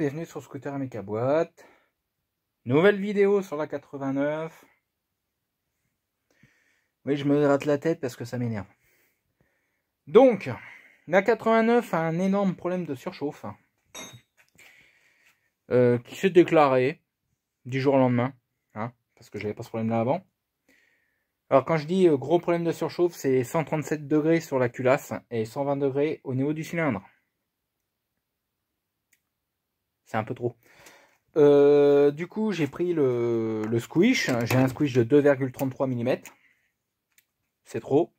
bienvenue sur Scooter à Boîte. Nouvelle vidéo sur la 89. Oui, je me gratte la tête parce que ça m'énerve. Donc, la 89 a un énorme problème de surchauffe hein, euh, qui s'est déclaré du jour au lendemain, hein, parce que je n'avais pas ce problème-là avant. Alors quand je dis euh, gros problème de surchauffe, c'est 137 degrés sur la culasse et 120 degrés au niveau du cylindre c'est un peu trop. Euh, du coup, j'ai pris le, squish. J'ai un squish de 2,33 mm. C'est trop.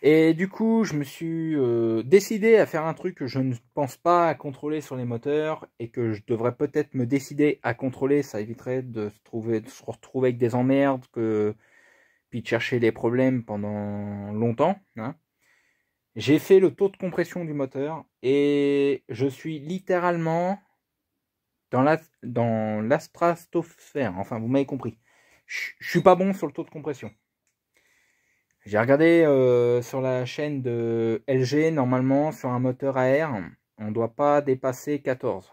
Et du coup, je me suis euh, décidé à faire un truc que je ne pense pas à contrôler sur les moteurs et que je devrais peut-être me décider à contrôler. Ça éviterait de se, trouver, de se retrouver avec des emmerdes, que... puis de chercher les problèmes pendant longtemps. Hein. J'ai fait le taux de compression du moteur et je suis littéralement dans la dans Enfin, vous m'avez compris. Je, suis pas bon sur le taux de compression. J'ai regardé euh, sur la chaîne de LG, normalement, sur un moteur à air, on ne doit pas dépasser 14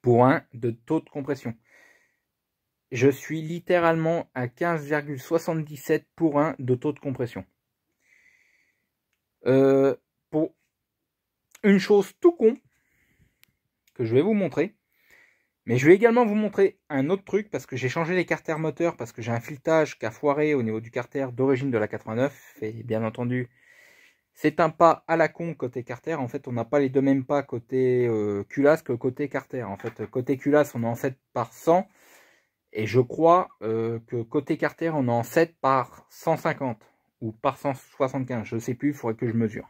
pour un de taux de compression. Je suis littéralement à 15,77 pour un de taux de compression. Euh, pour une chose tout con que je vais vous montrer. Mais je vais également vous montrer un autre truc parce que j'ai changé les carters moteurs parce que j'ai un filetage qui a foiré au niveau du carter d'origine de la 89 et bien entendu c'est un pas à la con côté carter. En fait, on n'a pas les deux mêmes pas côté euh, culasse que côté carter. En fait, côté culasse, on est en 7 par 100. Et je crois euh, que côté carter, on est en 7 par 150 ou par 175, je ne sais plus, il faudrait que je mesure.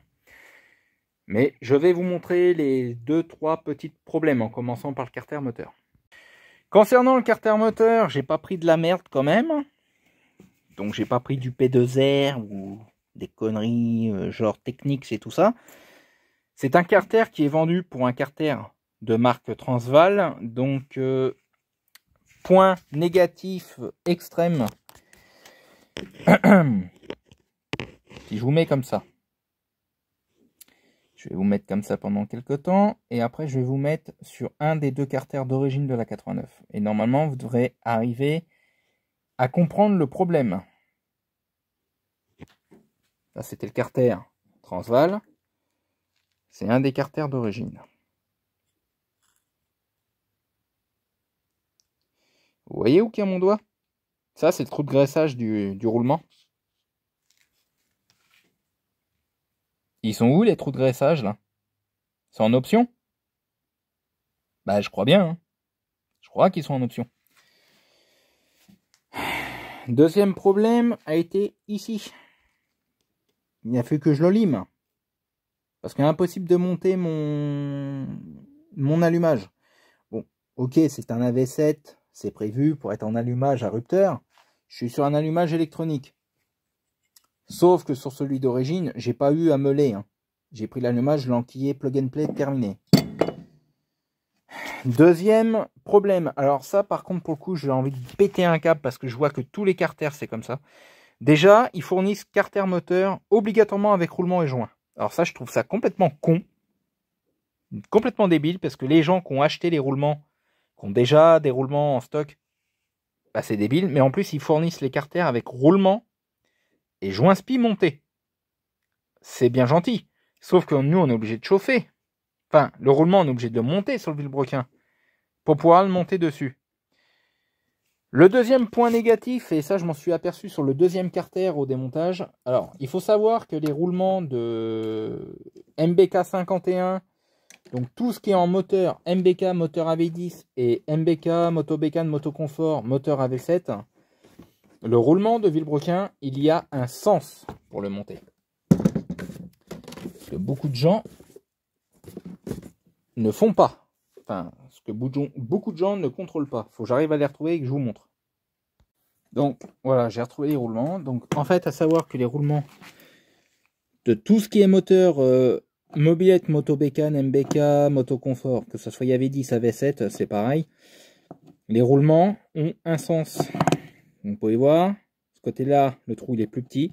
Mais je vais vous montrer les deux trois petits problèmes en commençant par le carter moteur. Concernant le carter moteur, j'ai pas pris de la merde quand même. Donc j'ai pas pris du P2R ou des conneries euh, genre techniques et tout ça. C'est un carter qui est vendu pour un carter de marque Transval. Donc euh, point négatif extrême. Si je vous mets comme ça, je vais vous mettre comme ça pendant quelques temps, et après je vais vous mettre sur un des deux carters d'origine de la 89. Et normalement, vous devrez arriver à comprendre le problème. Là, c'était le carter transval. C'est un des carters d'origine. Vous voyez où qu'il y a mon doigt Ça, c'est le trou de graissage du roulement. Ils sont où les trous de graissage là C'est en option Bah je crois bien. Hein. Je crois qu'ils sont en option. Deuxième problème a été ici. Il n'y a fait que je le lime. Parce qu'il est impossible de monter mon, mon allumage. Bon, ok, c'est un AV7, c'est prévu pour être en allumage à rupteur. Je suis sur un allumage électronique. Sauf que sur celui d'origine, j'ai pas eu à meuler. Hein. J'ai pris l'allumage, l'enquiller, plug and play, terminé. Deuxième problème. Alors ça, par contre, pour le coup, j'ai envie de péter un câble parce que je vois que tous les carters, c'est comme ça. Déjà, ils fournissent carter moteur obligatoirement avec roulement et joint. Alors ça, je trouve ça complètement con. Complètement débile parce que les gens qui ont acheté les roulements, qui ont déjà des roulements en stock, bah, c'est débile. Mais en plus, ils fournissent les carters avec roulement et spi monter, C'est bien gentil, sauf que nous, on est obligé de chauffer. Enfin, le roulement, on est obligé de monter sur le vilebrequin pour pouvoir le monter dessus. Le deuxième point négatif, et ça je m'en suis aperçu sur le deuxième carter au démontage, alors il faut savoir que les roulements de MBK51, donc tout ce qui est en moteur, MBK moteur AV10 et MBK moto bécane moto confort moteur AV7, le roulement de Villebrequin, il y a un sens pour le monter. Que beaucoup de gens ne font pas. Enfin, ce que beaucoup de gens ne contrôlent pas. Faut que j'arrive à les retrouver et que je vous montre. Donc voilà, j'ai retrouvé les roulements. Donc en fait, à savoir que les roulements de tout ce qui est moteur euh, mobilette, moto bécane, MBK, moto confort, que ce soit yav 10, AV7, c'est pareil. Les roulements ont un sens. Vous pouvez voir, ce côté-là, le trou il est plus petit.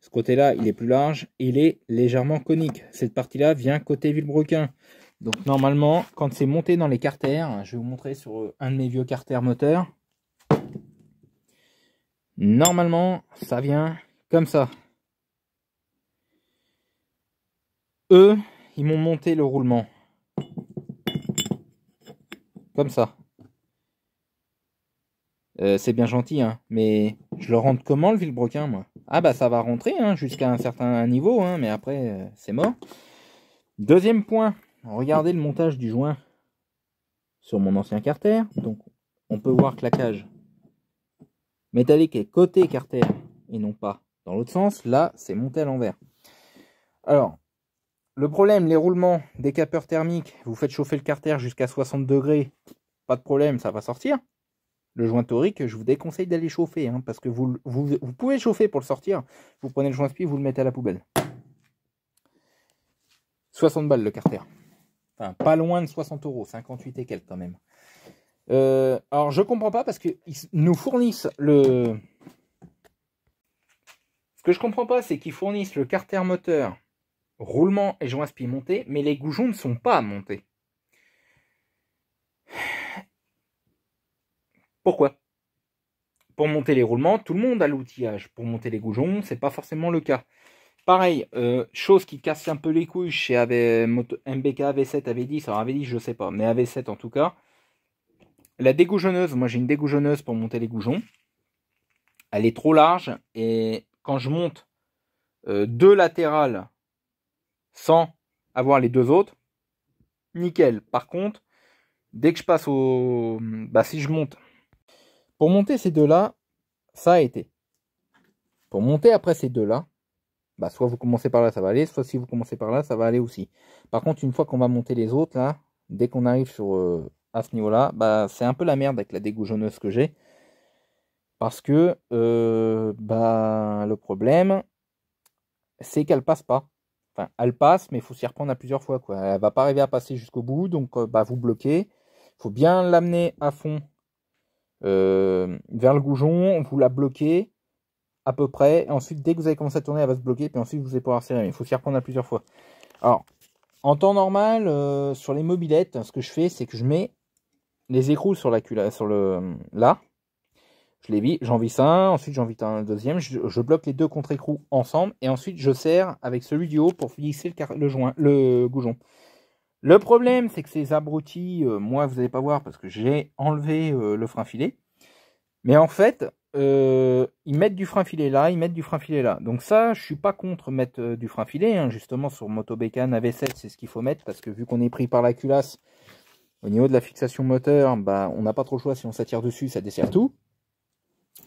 Ce côté-là, il est plus large. il est légèrement conique. Cette partie-là vient côté vilebrequin. Donc normalement, quand c'est monté dans les carters, je vais vous montrer sur euh, un de mes vieux carters moteurs. Normalement, ça vient comme ça. Eux, ils m'ont monté le roulement. Comme ça. Euh, c'est bien gentil, hein, mais je le rentre comment le vilebrequin, moi Ah bah ça va rentrer hein, jusqu'à un certain niveau, hein, mais après euh, c'est mort. Deuxième point, regardez le montage du joint sur mon ancien carter. Donc on peut voir que la cage métallique est côté carter et non pas dans l'autre sens. Là, c'est monté à l'envers. Alors, le problème, les roulements des capeurs thermiques, vous faites chauffer le carter jusqu'à 60 degrés, pas de problème, ça va sortir le joint torique, je vous déconseille d'aller chauffer, hein, parce que vous, pouvez chauffer pour le sortir. Vous prenez le joint spi, vous le mettez à la poubelle. 60 balles le carter. Enfin, pas loin de 60 euros, 58 et quelques quand même. Euh, alors, je comprends pas parce qu'ils nous fournissent le. Ce que je comprends pas, c'est qu'ils fournissent le carter moteur, roulement et joint spi monté, mais les goujons ne sont pas montés. Pourquoi Pour monter les roulements, tout le monde a l'outillage. Pour monter les goujons, c'est pas forcément le cas. Pareil, euh, chose qui casse un peu les couilles chez MBK AV7, AV10, alors AV10 je sais pas, mais AV7 en tout cas. La dégoujonneuse, moi j'ai une dégoujonneuse pour monter les goujons. Elle est trop large et quand je monte euh, deux latérales sans avoir les deux autres, nickel. Par contre, dès que je passe au... Bah si je monte pour monter ces deux-là, ça a été. Pour monter après ces deux-là, bah soit vous commencez par là, ça va aller, soit si vous commencez par là, ça va aller aussi. Par contre, une fois qu'on va monter les autres, là, dès qu'on arrive sur euh, à ce niveau-là, bah c'est un peu la merde avec la dégoujonneuse que j'ai. Parce que euh, bah, le problème, c'est qu'elle passe pas. Enfin, elle passe, mais il faut s'y reprendre à plusieurs fois. Quoi. Elle va pas arriver à passer jusqu'au bout, donc euh, bah, vous bloquez. Il faut bien l'amener à fond euh, vers le goujon, vous la bloquez à peu près, et ensuite dès que vous avez commencé à tourner, elle va se bloquer, puis ensuite vous allez pouvoir serrer, il faut s'y reprendre à plusieurs fois. Alors, en temps normal, euh, sur les mobilettes, ce que je fais, c'est que je mets les écrous sur la culasse, sur le là, je les vis, j'en vis un, ensuite j'en vis un deuxième, je, bloque les deux contre-écrous ensemble, et ensuite je serre avec celui du haut pour fixer le, le, joint, le goujon. Le problème, c'est que ces abrutis, euh, moi, vous n'allez pas voir parce que j'ai enlevé euh, le frein filet. Mais en fait, euh, ils mettent du frein filet là, ils mettent du frein filet là. Donc ça, je suis pas contre mettre du frein filet. Hein. Justement, sur Motobécane AV7, c'est ce qu'il faut mettre parce que vu qu'on est pris par la culasse, au niveau de la fixation moteur, bah, on n'a pas trop le choix. Si on s'attire dessus, ça dessert tout.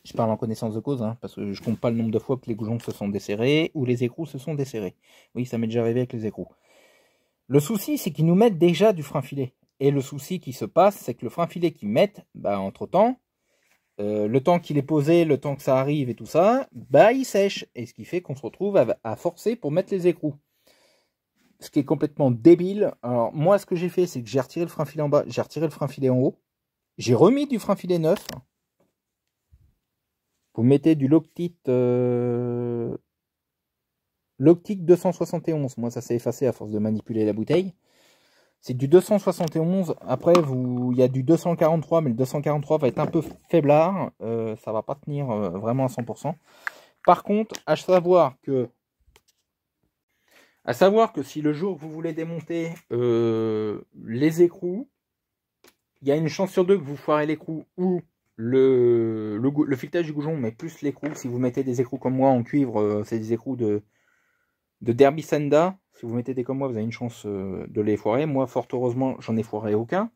Je parle en connaissance de cause, hein, parce que je compte pas le nombre de fois que les goujons se sont desserrés ou les écrous se sont desserrés. Oui, ça m'est déjà arrivé avec les écrous. Le souci, c'est qu'ils nous mettent déjà du frein filet. Et le souci qui se passe, c'est que le frein filet qu'ils mettent, bah, entre temps, euh, le temps qu'il est posé, le temps que ça arrive et tout ça, bah, il sèche. Et ce qui fait qu'on se retrouve à, forcer pour mettre les écrous. Ce qui est complètement débile. Alors, moi, ce que j'ai fait, c'est que j'ai retiré le frein filet en bas, j'ai retiré le frein filet en haut. J'ai remis du frein filet neuf. Vous mettez du Loctite euh, L'optique 271, moi ça s'est effacé à force de manipuler la bouteille. C'est du 271, après vous, il y a du 243, mais le 243 va être un peu faiblard, ça euh, ça va pas tenir euh, vraiment à 100%. Par contre, à savoir que à savoir que si le jour que vous voulez démonter euh, les écrous, il y a une chance sur deux que vous foirez l'écrou ou le, le, filetage du goujon, mais plus l'écrou. Si vous mettez des écrous comme moi en cuivre, c'est des écrous de de Derby Senda. Si vous mettez des comme moi, vous avez une chance euh, de les foirer. Moi, fort heureusement, j'en ai foiré aucun.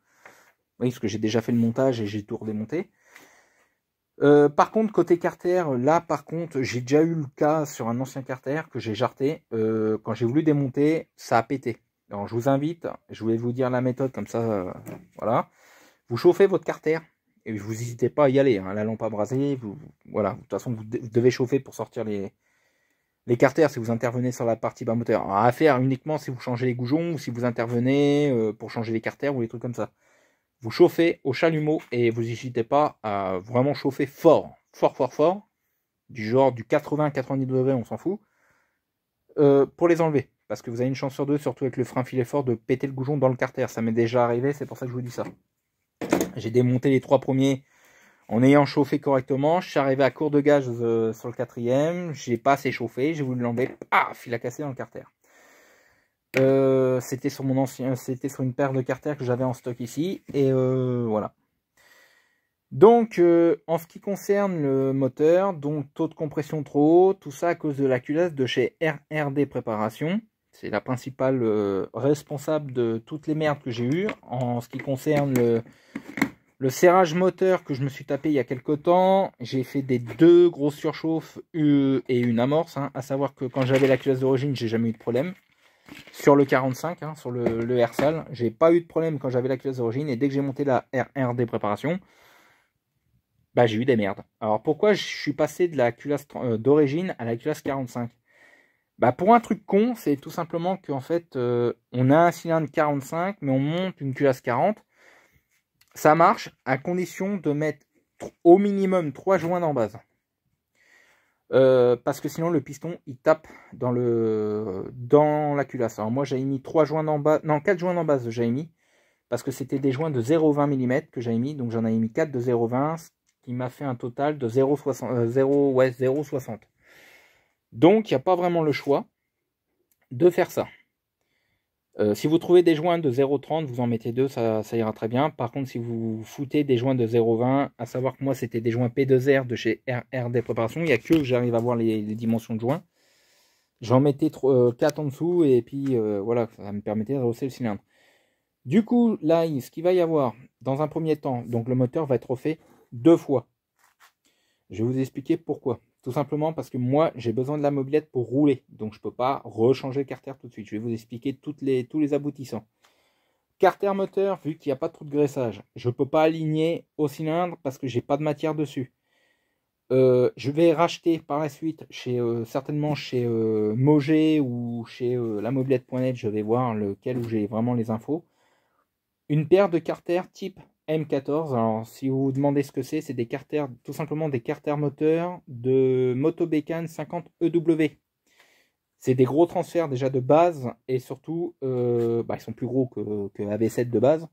Oui, parce que j'ai déjà fait le montage et j'ai tout redémonté. Euh, par contre, côté carter, là, par contre, j'ai déjà eu le cas sur un ancien carter que j'ai jarté. Euh, quand j'ai voulu démonter, ça a pété. Alors, je vous invite, je voulais vous dire la méthode, comme ça, voilà. Vous chauffez votre carter. Et vous n'hésitez pas à y aller. Hein. la lampe à braser, vous, voilà. De toute façon, vous devez chauffer pour sortir les, les carters, si vous intervenez sur la partie bas moteur. à faire uniquement si vous changez les goujons ou si vous intervenez euh, pour changer les carters ou les trucs comme ça. Vous chauffez au chalumeau et vous n'hésitez pas à vraiment chauffer fort, fort, fort, fort. Du genre du 80-90 degrés, on s'en fout. Euh, pour les enlever. Parce que vous avez une chance sur deux, surtout avec le frein filet fort, de péter le goujon dans le carter. Ça m'est déjà arrivé, c'est pour ça que je vous dis ça. J'ai démonté les trois premiers en ayant chauffé correctement, je suis arrivé à court de gaz euh, sur le quatrième, j'ai pas assez chauffé, j'ai voulu l'enlever, paf, il a cassé dans le carter. Euh, c'était sur mon ancien, c'était sur une paire de carter que j'avais en stock ici, et euh, voilà. Donc, en ce qui concerne le moteur, donc taux de compression trop haut, tout ça à cause de la culasse de chez RRD Préparation. C'est la principale responsable de toutes les merdes que j'ai eues en ce qui concerne le, le serrage moteur que je me suis tapé il y a quelques temps, j'ai fait des deux grosses surchauffes et une amorce. Hein, à savoir que quand j'avais la culasse d'origine, j'ai jamais eu de problème. Sur le 45, hein, sur le, le r j'ai pas eu de problème quand j'avais la culasse d'origine. Et dès que j'ai monté la RRD préparation, bah, j'ai eu des merdes. Alors pourquoi je suis passé de la culasse euh, d'origine à la culasse 45 bah pour un truc con, c'est tout simplement qu'en fait, euh, on a un cylindre 45, mais on monte une culasse 40. Ça marche à condition de mettre au minimum 3 joints en base. Euh, parce que sinon le piston il tape dans le dans la culasse. Alors moi j'ai mis trois joints en bas, non 4 joints en base j'avais mis parce que c'était des joints de 0,20 mm que j'avais mis, donc j'en avais mis 4 de 0,20, ce qui m'a fait un total de 0,60. Euh, ouais, 0,60. Donc il n'y a pas vraiment le choix de faire ça. Euh, si vous trouvez des joints de 0,30, vous en mettez deux, ça, ira très bien. Par contre, si vous foutez des joints de 0,20, à savoir que moi c'était des joints P2R de chez RRD Préparation, il n'y a que j'arrive à voir les, dimensions de joints. J'en mettais 4 euh, en dessous et puis euh, voilà, ça me permettait de rehausser le cylindre. Du coup, là, ce qu'il va y avoir, dans un premier temps, donc le moteur va être refait deux fois. Je vais vous expliquer pourquoi. Tout simplement parce que moi, j'ai besoin de la mobilette pour rouler. Donc, je ne peux pas rechanger le carter tout de suite. Je vais vous expliquer toutes les, tous les aboutissants. Carter moteur, vu qu'il n'y a pas trop de graissage, je ne peux pas aligner au cylindre parce que j'ai pas de matière dessus. Euh, je vais racheter par la suite, chez, euh, certainement chez euh, Mogé ou chez la lamobilette.net, je vais voir lequel où j'ai vraiment les infos, une paire de carter type M14. Alors, si vous vous demandez ce que c'est, c'est des carters, tout simplement des carters moteurs de Moto 50 EW. C'est des gros transferts déjà de base et surtout, euh, bah, ils sont plus gros que, que AV7 de base.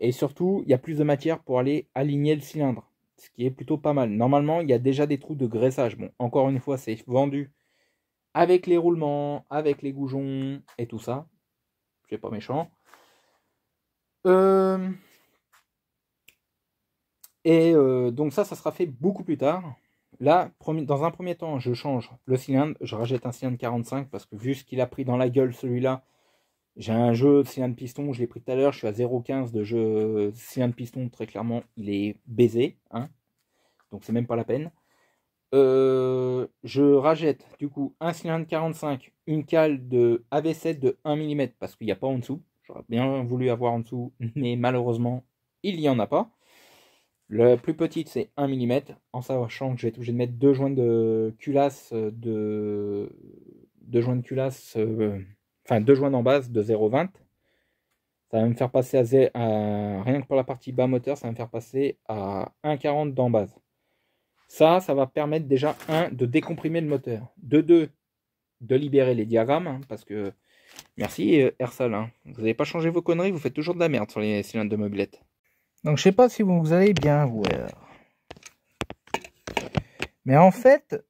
Et surtout, il y a plus de matière pour aller aligner le cylindre, ce qui est plutôt pas mal. Normalement, il y a déjà des trous de graissage. Bon, encore une fois, c'est vendu avec les roulements, avec les goujons et tout ça. C'est pas méchant. Euh, et euh, donc ça, ça sera fait beaucoup plus tard. Là, dans un premier temps, je change le cylindre. Je rajette un cylindre 45 parce que vu ce qu'il a pris dans la gueule celui-là, j'ai un jeu de cylindre piston, je l'ai pris tout à l'heure, je suis à 0,15 de jeu cylindre piston, très clairement, il est baisé. Hein donc c'est même pas la peine. Euh, je rajette du coup un cylindre 45, une cale de AV7 de 1 mm parce qu'il n'y a pas en dessous. J'aurais bien voulu avoir en dessous, mais malheureusement, il n'y en a pas. Le plus petit, c'est 1 mm, en sachant que je vais être obligé de mettre deux joints de culasse euh, de. Deux joints de culasse. Euh, enfin, deux joints en base de 0,20. Ça va me faire passer à, Rien que pour la partie bas moteur, ça va me faire passer à 1,40 d'en base. Ça, ça va permettre déjà, un, de décomprimer le moteur. De deux, de libérer les diagrammes, hein, parce que. Merci, euh, Ersal. Hein. Vous n'avez pas changé vos conneries, vous faites toujours de la merde sur les cylindres de mobilette. Donc je sais pas si vous allez bien voir. Euh. Mais en fait,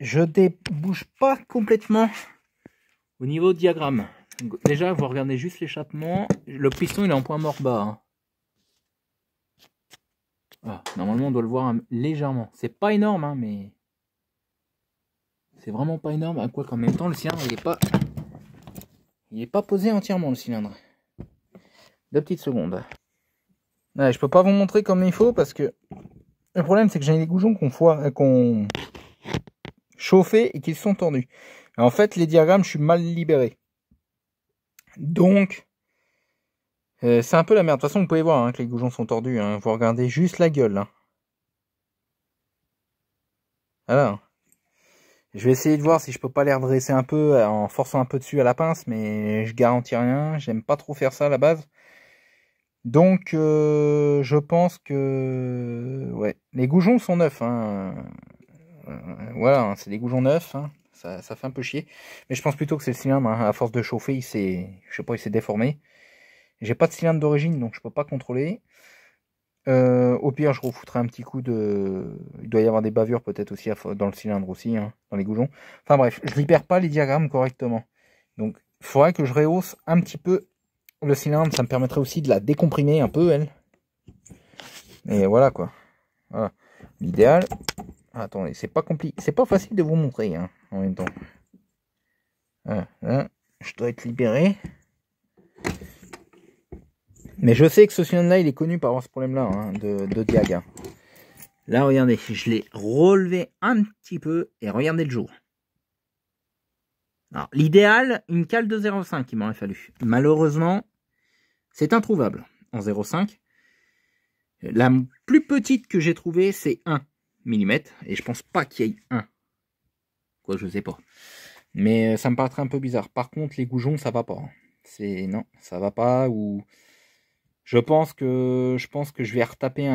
je débouche pas complètement au niveau diagramme. déjà, vous regardez juste l'échappement. Le piston, il est en point mort bas. Hein. Ah, normalement, on doit le voir hein, légèrement. C'est pas énorme, hein, mais... C'est vraiment pas énorme. À ah, quoi qu'en même temps, le cylindre, il est pas... Il est pas posé entièrement, le cylindre. Deux petites secondes je peux pas vous montrer comme il faut parce que le problème c'est que j'ai des goujons qu'on euh, qu'on chauffé et qu'ils sont tordus. en fait, les diagrammes, je suis mal libéré. Donc, euh, c'est un peu la merde. De toute façon, vous pouvez voir hein, que les goujons sont tordus. Hein. Vous regardez juste la gueule. Hein. Alors, je vais essayer de voir si je peux pas les redresser un peu euh, en forçant un peu dessus à la pince, mais je garantis rien. J'aime pas trop faire ça à la base. Donc, euh, je pense que ouais, les goujons sont neufs. Hein. Euh, voilà, hein, c'est des goujons neufs. Hein. Ça, fait un peu chier. Mais je pense plutôt que c'est le cylindre. À force de chauffer, il s'est, je sais pas, il s'est déformé. J'ai pas de cylindre d'origine, donc je peux pas contrôler. Euh, au pire, je refoutrai un petit coup de. Il doit y avoir des bavures peut-être aussi dans le cylindre aussi, dans les goujons. Enfin bref, je libère pas les diagrammes correctement. Donc, il faudrait que je rehausse un petit peu le cylindre, ça me permettrait aussi de la décomprimer un peu, elle. Et voilà, quoi. L'idéal... Attendez, c'est pas compliqué. C'est pas facile de vous montrer, hein, en même temps. je dois être libéré. Mais je sais que ce cylindre-là, il est connu par ce problème-là, hein, de, Diaga. Hein. Là, regardez, je l'ai relevé un petit peu et regardez le jour. l'idéal, une cale de 0,5 il m'aurait fallu. Malheureusement, c'est introuvable en 0,5. La plus petite que j'ai trouvée, c'est 1 mm. Et je pense pas qu'il y ait 1. Quoi, je sais pas. Mais euh, ça me paraîtrait un peu bizarre. Par contre, les goujons, ça va pas. Hein. C'est non, ça va pas. Ou je pense que je pense que je vais retaper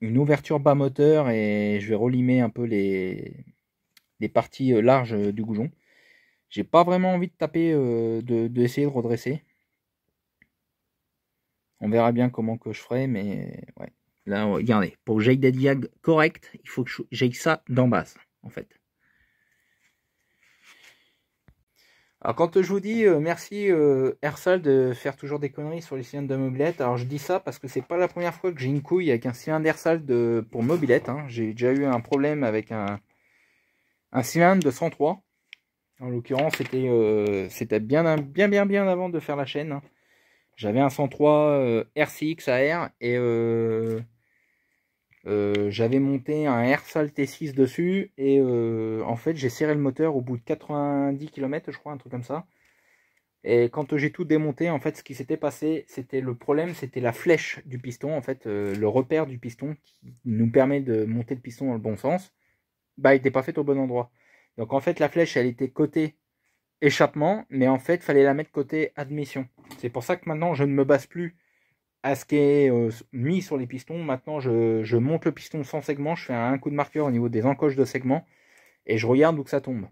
une ouverture bas moteur et je vais relimer un peu les, les parties euh, larges euh, du goujon. J'ai pas vraiment envie de taper, d'essayer de, redresser. On verra bien comment que je ferai, mais ouais. Là, regardez, pour que j'aille des il faut que j'aille ça d'en base, en fait. Alors quand je vous dis euh, merci euh, de faire toujours des conneries sur les cylindres de mobilette, alors je dis ça parce que c'est pas la première fois que j'ai une couille avec un cylindre Hersal de, pour mobilette. Hein. J'ai déjà eu un problème avec un, un cylindre de 103. En l'occurrence, euh, c'était bien, bien bien bien avant de faire la chaîne. Hein. J'avais un 103 RCX AR et euh, euh, j'avais monté un Airsalt T6 dessus. Et euh, en fait, j'ai serré le moteur au bout de 90 km, je crois, un truc comme ça. Et quand j'ai tout démonté, en fait, ce qui s'était passé, c'était le problème, c'était la flèche du piston, en fait, le repère du piston qui nous permet de monter le piston dans le bon sens, bah, il n'était pas fait au bon endroit. Donc, en fait, la flèche, elle était cotée échappement, mais en fait, fallait la mettre côté admission. C'est pour ça que maintenant, je ne me base plus à ce qui est euh, mis sur les pistons. Maintenant, je, monte le piston sans segment, je fais un coup de marqueur au niveau des encoches de segment, et je regarde où que ça tombe.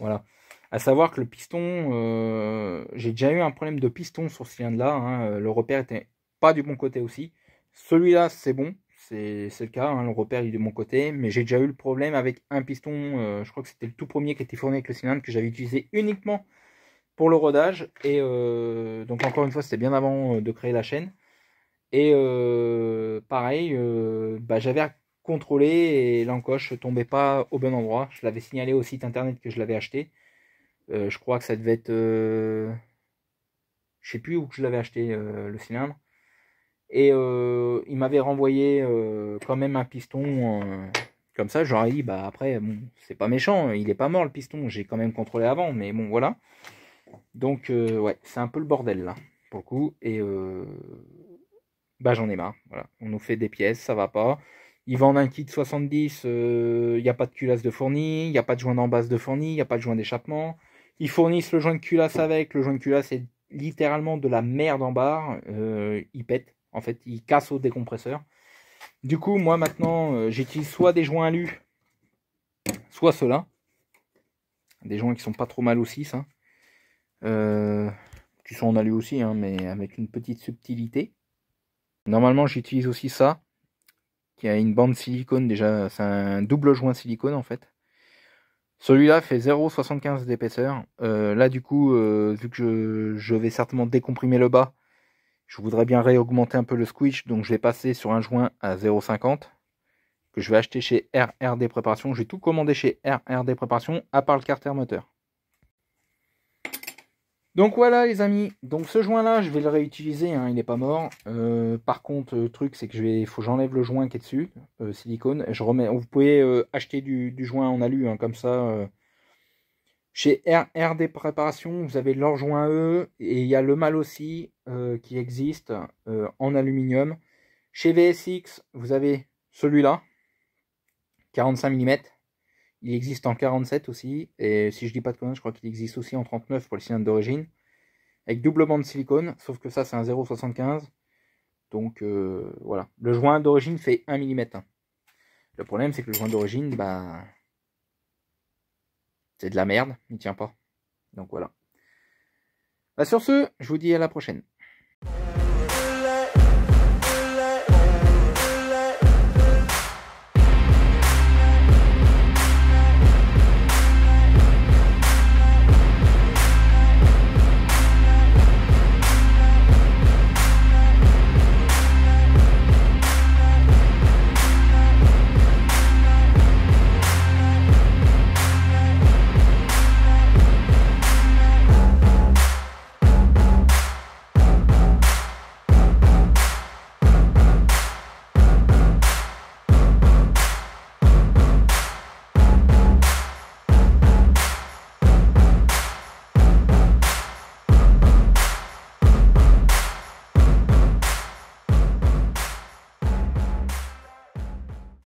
Voilà. À savoir que le piston, euh, j'ai déjà eu un problème de piston sur ce lien là hein, le repère était pas du bon côté aussi. Celui-là, c'est bon c'est le cas, hein, le repère est de mon côté, mais j'ai déjà eu le problème avec un piston, euh, je crois que c'était le tout premier qui était fourni avec le cylindre, que j'avais utilisé uniquement pour le rodage, et euh, donc encore une fois c'était bien avant euh, de créer la chaîne, et pareil, bah, j'avais à contrôler, et l'encoche tombait pas au bon endroit, je l'avais signalé au site internet que je l'avais acheté, je crois que ça devait être, je sais plus où que je l'avais acheté le cylindre, et euh, il m'avait renvoyé euh, quand même un piston euh, comme ça. J'aurais dit, bah après, bon, c'est pas méchant, il est pas mort le piston, j'ai quand même contrôlé avant, mais bon, voilà. Donc, ouais, c'est un peu le bordel là, pour le coup. Et bah j'en ai marre, voilà. On nous fait des pièces, ça va pas. Ils vendent un kit 70, il n'y a pas de culasse de fourni, il n'y a pas de joint d'embase de fourni, il n'y a pas de joint d'échappement. Ils fournissent le joint de culasse avec, le joint de culasse est littéralement de la merde en barre, il pète en fait, il casse au décompresseur. Du coup, moi maintenant, euh, j'utilise soit des joints alu, soit ceux-là. Des joints qui sont pas trop mal aussi, ça. Euh, qui sont en alu aussi, hein, mais avec une petite subtilité. Normalement, j'utilise aussi ça, qui a une bande silicone déjà. C'est un double joint silicone en fait. Celui-là fait 0,75 d'épaisseur. Euh, là, du coup, vu que je, je vais certainement décomprimer le bas, je voudrais bien réaugmenter un peu le squish, donc je vais passer sur un joint à 0,50 que je vais acheter chez RRD Préparation. J'ai tout commandé chez RRD Préparation, à part le carter moteur. Donc voilà les amis, donc ce joint là je vais le réutiliser, hein, il n'est pas mort. Euh, par contre le truc c'est que je vais, faut j'enlève le joint qui est dessus, euh, silicone, je remets. Vous pouvez euh, acheter du, joint en alu, hein, comme ça chez RRD Préparation, vous avez joint E et il y a le mal aussi euh, qui existe euh, en aluminium. Chez VSX, vous avez celui-là, 45 mm. Il existe en 47 aussi, et si je dis pas de conneries, je crois qu'il existe aussi en 39 pour les cylindres d'origine. Avec double bande silicone, sauf que ça c'est un 0,75. Donc euh, voilà, le joint d'origine fait 1 mm. Le problème c'est que le joint d'origine, bah, c'est de la merde, il tient pas. Donc voilà. Bah, sur ce, je vous dis à la prochaine.